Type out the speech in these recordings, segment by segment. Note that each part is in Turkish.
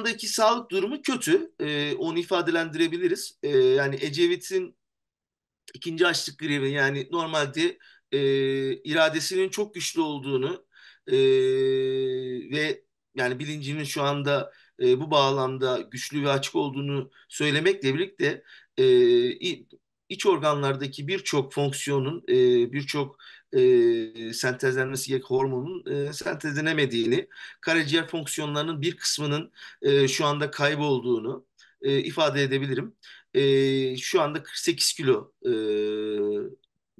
andaki sağlık durumu kötü. E, onu ifadelendirebiliriz. E, yani Ecevit'in ikinci açlık grevi yani normalde e, iradesinin çok güçlü olduğunu e, ve yani bilincinin şu anda e, bu bağlamda güçlü ve açık olduğunu söylemekle birlikte e, iç organlardaki birçok fonksiyonun, e, birçok e, sentezlenmesi gerek hormonun e, sentezlenemediğini, karaciğer fonksiyonlarının bir kısmının e, şu anda kaybolduğunu e, ifade edebilirim. E, şu anda 48 kilo e,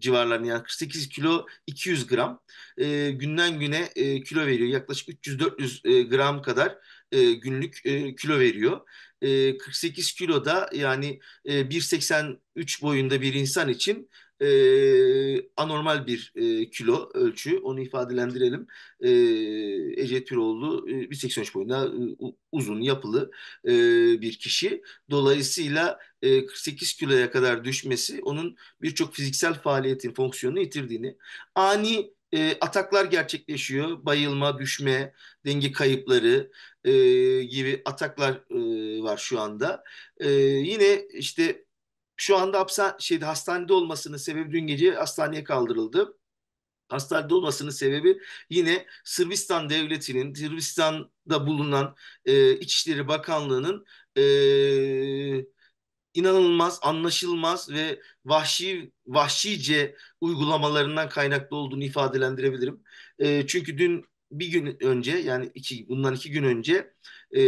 civarlarını yani 48 kilo 200 gram e, günden güne e, kilo veriyor. Yaklaşık 300-400 e, gram kadar e, günlük e, kilo veriyor. E, 48 kilo da yani e, 1.83 boyunda bir insan için e, anormal bir e, kilo ölçü. Onu ifadelendirelim. E, Ece Türoğlu e, 1.83 boyunda e, uzun, yapılı e, bir kişi. Dolayısıyla e, 48 kiloya kadar düşmesi onun birçok fiziksel faaliyetin fonksiyonunu yitirdiğini, ani e, ataklar gerçekleşiyor. Bayılma, düşme, denge kayıpları e, gibi ataklar e, var şu anda. E, yine işte şu anda hapsa, şeyde, hastanede olmasının sebebi dün gece hastaneye kaldırıldı. Hastanede olmasının sebebi yine Sırbistan devletinin, Sırbistan'da bulunan e, İçişleri Bakanlığı'nın e, inanılmaz, anlaşılmaz ve vahşi vahşice uygulamalarından kaynaklı olduğunu ifadelendirebilirim. E, çünkü dün bir gün önce yani iki, bundan iki gün önce e,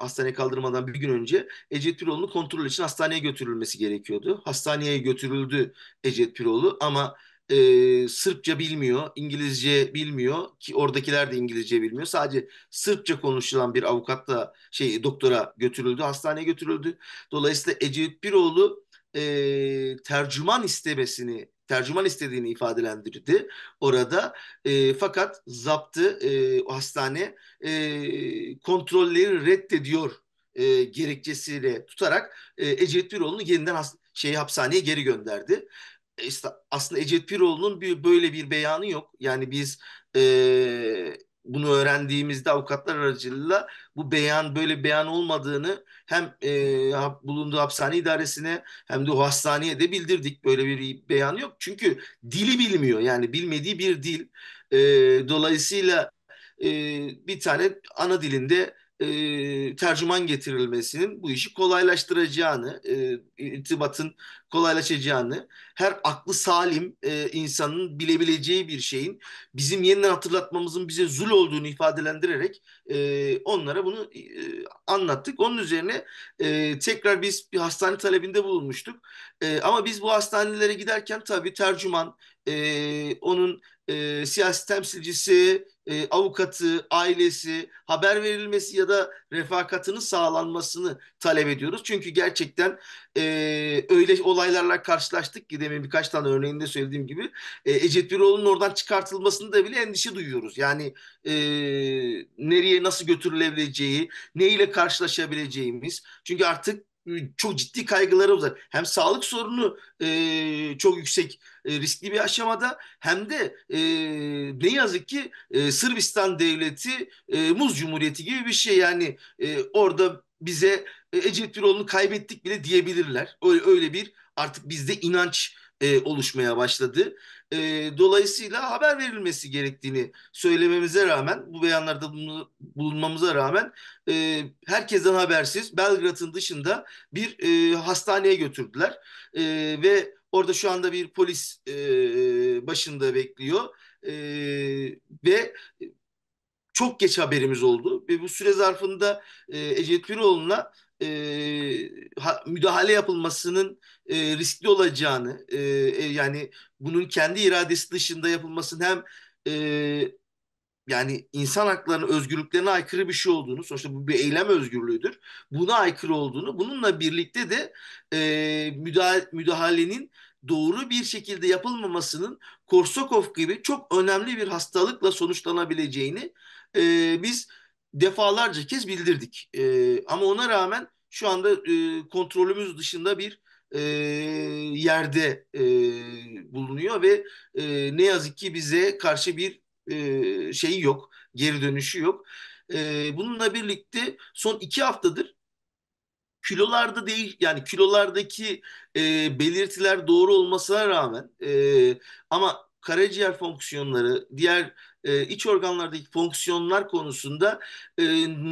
hastaneye kaldırmadan bir gün önce Ecevit Piroğlu'nu kontrol için hastaneye götürülmesi gerekiyordu. Hastaneye götürüldü Ecevit Piroğlu ama e, Sırpça bilmiyor, İngilizce bilmiyor ki oradakiler de İngilizce bilmiyor. Sadece Sırpça konuşulan bir avukatla şey doktora götürüldü, hastaneye götürüldü. Dolayısıyla Ecevit Piroğlu e, tercüman istemesini tercüman istediğini ifadelendirdi orada. E, fakat zaptı e, o hastane e, kontrolleri reddediyor e, gerekçesiyle tutarak e, Ecevit Biroğlu'nu yeniden has, şeyi hapishaneye geri gönderdi. E, aslında Ecevit Biroğlu'nun bir, böyle bir beyanı yok. Yani biz e, bunu öğrendiğimizde avukatlar aracılığıyla bu beyan böyle beyan olmadığını hem e, bulunduğu hapishane idaresine hem de o hastaneye de bildirdik. Böyle bir beyan yok. Çünkü dili bilmiyor. Yani bilmediği bir dil. E, dolayısıyla e, bir tane ana dilinde e, tercüman getirilmesinin bu işi kolaylaştıracağını, e, irtibatın kolaylaşacağını, her aklı salim e, insanın bilebileceği bir şeyin bizim yeniden hatırlatmamızın bize zul olduğunu ifadelendirerek e, onlara bunu e, anlattık. Onun üzerine e, tekrar biz bir hastane talebinde bulunmuştuk. E, ama biz bu hastanelere giderken tabii tercüman, e, onun e, siyasi temsilcisi, e, avukatı, ailesi, haber verilmesi ya da refakatının sağlanmasını talep ediyoruz. Çünkü gerçekten e, öyle olaylarla karşılaştık ki demin birkaç tane örneğinde söylediğim gibi e, Ecet Biroğlu'nun oradan çıkartılmasını da bile endişe duyuyoruz. Yani e, nereye nasıl götürülebileceği, neyle karşılaşabileceğimiz. Çünkü artık çok ciddi kaygıları var. Hem sağlık sorunu e, çok yüksek e, riskli bir aşamada hem de e, ne yazık ki e, Sırbistan devleti e, Muz Cumhuriyeti gibi bir şey yani e, orada bize e, Ecevit Biroğlu'nu kaybettik bile diyebilirler. Öyle, öyle bir artık bizde inanç e, oluşmaya başladı. E, dolayısıyla haber verilmesi gerektiğini söylememize rağmen, bu beyanlarda bulunmamıza rağmen e, herkesten habersiz Belgrad'ın dışında bir e, hastaneye götürdüler. E, ve orada şu anda bir polis e, başında bekliyor. E, ve çok geç haberimiz oldu ve bu süre zarfında e, Ecevit Piroğlu'na e, ha, müdahale yapılmasının e, riskli olacağını e, e, yani bunun kendi iradesi dışında yapılmasının hem e, yani insan haklarının özgürlüklerine aykırı bir şey olduğunu, sonuçta bu bir eylem özgürlüğüdür. Buna aykırı olduğunu, bununla birlikte de e, müdahale, müdahalenin doğru bir şekilde yapılmamasının Korsakov gibi çok önemli bir hastalıkla sonuçlanabileceğini e, biz defalarca kez bildirdik. E, ama ona rağmen şu anda e, kontrolümüz dışında bir e, yerde e, bulunuyor ve e, ne yazık ki bize karşı bir e, şeyi yok, geri dönüşü yok. E, bununla birlikte son iki haftadır kilolarda değil yani kilolardaki e, belirtiler doğru olmasına rağmen e, ama karaciğer fonksiyonları, diğer e, iç organlardaki fonksiyonlar konusunda e,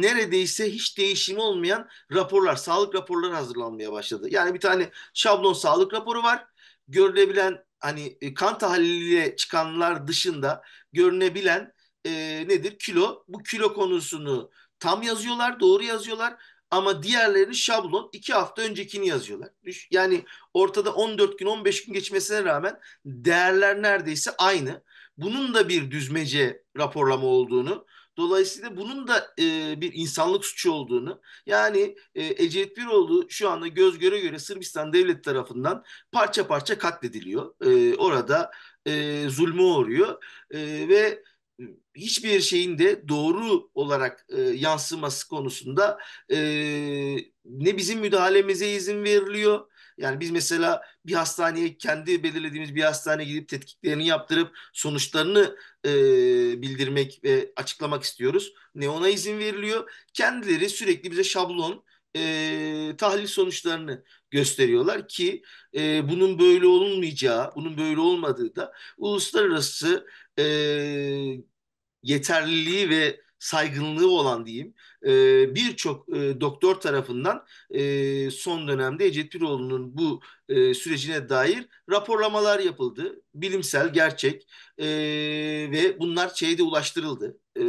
neredeyse hiç değişimi olmayan raporlar, sağlık raporları hazırlanmaya başladı. Yani bir tane şablon sağlık raporu var. Görülebilen hani e, kan tahliliyle çıkanlar dışında görünebilen e, nedir? Kilo. Bu kilo konusunu tam yazıyorlar, doğru yazıyorlar ama diğerlerini şablon iki hafta öncekini yazıyorlar. Yani ortada 14 gün 15 gün geçmesine rağmen değerler neredeyse aynı. Bunun da bir düzmece raporlama olduğunu Dolayısıyla bunun da e, bir insanlık suçu olduğunu yani e, Ecevit Biroğlu şu anda göz göre göre Sırbistan devlet tarafından parça parça katlediliyor. E, orada e, zulme uğruyor e, ve hiçbir şeyin de doğru olarak e, yansıması konusunda e, ne bizim müdahalemize izin veriliyor. Yani biz mesela bir hastaneye kendi belirlediğimiz bir hastaneye gidip tetkiklerini yaptırıp sonuçlarını e, bildirmek ve açıklamak istiyoruz. Ne ona izin veriliyor? Kendileri sürekli bize şablon e, tahlil sonuçlarını gösteriyorlar ki e, bunun böyle olunmayacağı, bunun böyle olmadığı da uluslararası e, yeterliliği ve saygınlığı olan diyeyim e, birçok e, doktor tarafından e, son dönemde Ecevit Piroğlu'nun bu e, sürecine dair raporlamalar yapıldı. Bilimsel, gerçek e, ve bunlar şeyde ulaştırıldı. E,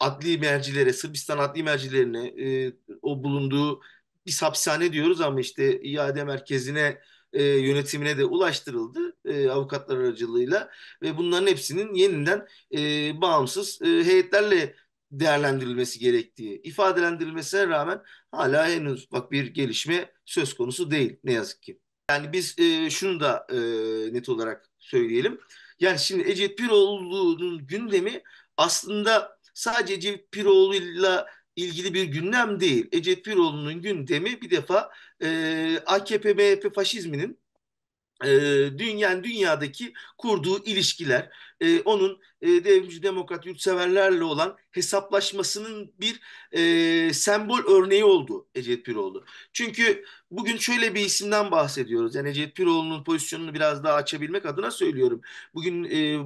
adli mercilere, Sırbistan adli mercilerine e, o bulunduğu bir hapishane diyoruz ama işte iade merkezine e, yönetimine de ulaştırıldı e, avukatlar aracılığıyla ve bunların hepsinin yeniden e, bağımsız e, heyetlerle değerlendirilmesi gerektiği ifadelendirilmesine rağmen hala henüz bak bir gelişme söz konusu değil ne yazık ki. Yani biz e, şunu da e, net olarak söyleyelim. Yani şimdi Ecevit Piroğlu'nun gündemi aslında sadece Ecevit Piroğlu'yla ilgili bir gündem değil. Ecevit Piroğlu'nun gündemi bir defa e, AKP, MHP faşizminin e, dünyanın dünyadaki kurduğu ilişkiler e, onun e, devrimci demokrat yurtseverlerle olan hesaplaşmasının bir e, sembol örneği oldu Ecevit Piroğlu. Çünkü bugün şöyle bir isimden bahsediyoruz. Yani Ecevit Piroğlu'nun pozisyonunu biraz daha açabilmek adına söylüyorum. Bugün e,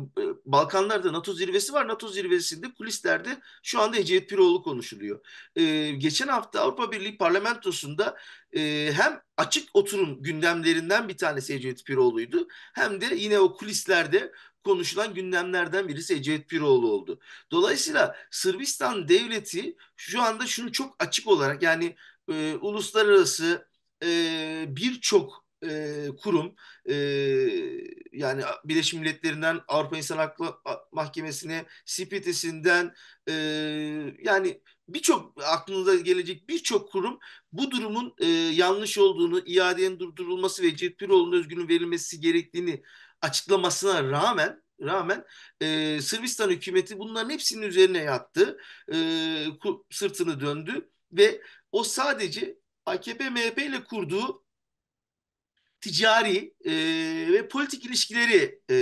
Balkanlarda NATO zirvesi var. NATO zirvesinde kulislerde şu anda Ecevit Piroğlu konuşuluyor. E, geçen hafta Avrupa Birliği parlamentosunda e, hem açık oturum gündemlerinden bir tanesi Ecevit Piroğlu'ydu. Hem de yine o kulislerde konuşulan gündemlerden birisi Ecevit Piroğlu oldu. Dolayısıyla Sırbistan devleti şu anda şunu çok açık olarak yani e, uluslararası e, birçok e, kurum e, yani Birleşmiş Milletlerinden Avrupa İnsan Hakları Mahkemesi'ne, CPT'sinden e, yani birçok aklınıza gelecek birçok kurum bu durumun e, yanlış olduğunu, iadenin durdurulması ve Ceppiroğlu'nun özgürlüğün verilmesi gerektiğini açıklamasına rağmen rağmen e, Sırbistan hükümeti bunların hepsinin üzerine yattı, e, sırtını döndü ve o sadece AKP-MHP ile kurduğu ticari e, ve politik ilişkileri e,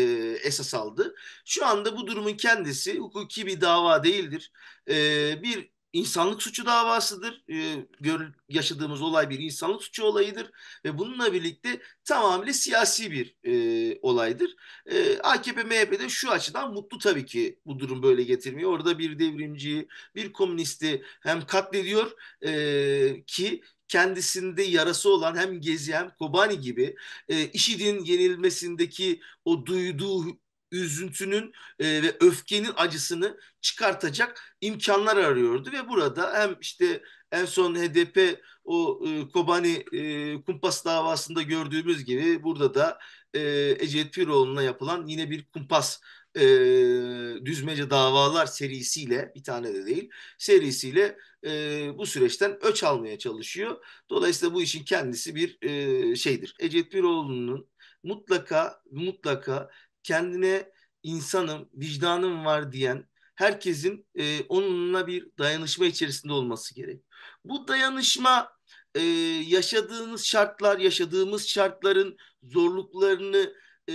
esas aldı. Şu anda bu durumun kendisi hukuki bir dava değildir. E, bir insanlık suçu davasıdır. E, gör, yaşadığımız olay bir insanlık suçu olayıdır ve bununla birlikte tamamıyla siyasi bir e, olaydır. E, AKP de şu açıdan mutlu tabii ki bu durum böyle getirmiyor. Orada bir devrimciyi, bir komünisti hem katlediyor e, ki kendisinde yarası olan hem Gezi hem Kobani gibi e, IŞİD'in yenilmesindeki o duyduğu üzüntünün e, ve öfkenin acısını çıkartacak imkanlar arıyordu ve burada hem işte en son HDP o e, Kobani e, kumpas davasında gördüğümüz gibi burada da e, Ecevit Piroğlu'na yapılan yine bir kumpas e, düzmece davalar serisiyle bir tane de değil serisiyle e, bu süreçten öç almaya çalışıyor. Dolayısıyla bu işin kendisi bir e, şeydir. Ecevit Piroğlu'nun mutlaka mutlaka kendine insanım, vicdanım var diyen herkesin e, onunla bir dayanışma içerisinde olması gerek. Bu dayanışma e, yaşadığınız şartlar, yaşadığımız şartların zorluklarını e,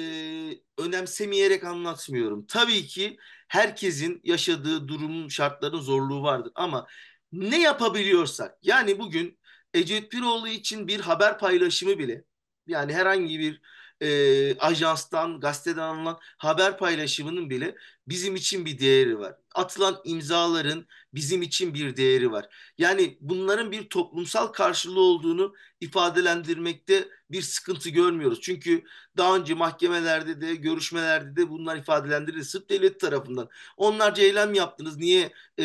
önemsemeyerek anlatmıyorum. Tabii ki herkesin yaşadığı durumun, şartların zorluğu vardır ama ne yapabiliyorsak yani bugün Ecevit Piroğlu için bir haber paylaşımı bile yani herhangi bir e, ajanstan, gazeteden alınan haber paylaşımının bile bizim için bir değeri var. Atılan imzaların bizim için bir değeri var. Yani bunların bir toplumsal karşılığı olduğunu ifadelendirmekte bir sıkıntı görmüyoruz. Çünkü daha önce mahkemelerde de, görüşmelerde de bunlar ifadelendirildi. Sırp devlet tarafından onlarca eylem yaptınız. Niye? E,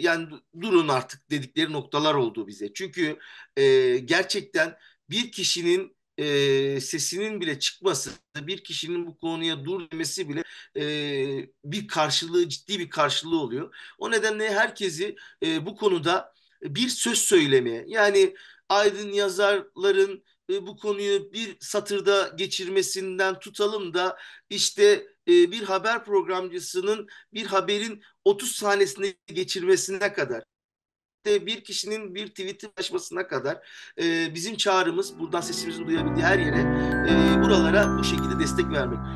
yani durun artık dedikleri noktalar oldu bize. Çünkü e, gerçekten bir kişinin e, sesinin bile çıkması, bir kişinin bu konuya dur demesi bile e, bir karşılığı, ciddi bir karşılığı oluyor. O nedenle herkesi e, bu konuda bir söz söylemeye, yani aydın yazarların e, bu konuyu bir satırda geçirmesinden tutalım da işte e, bir haber programcısının bir haberin 30 sahnesinde geçirmesine kadar bir kişinin bir tweet'i ulaşmasına kadar e, bizim çağrımız buradan sesimizi duyabildiği her yere e, buralara bu şekilde destek vermek.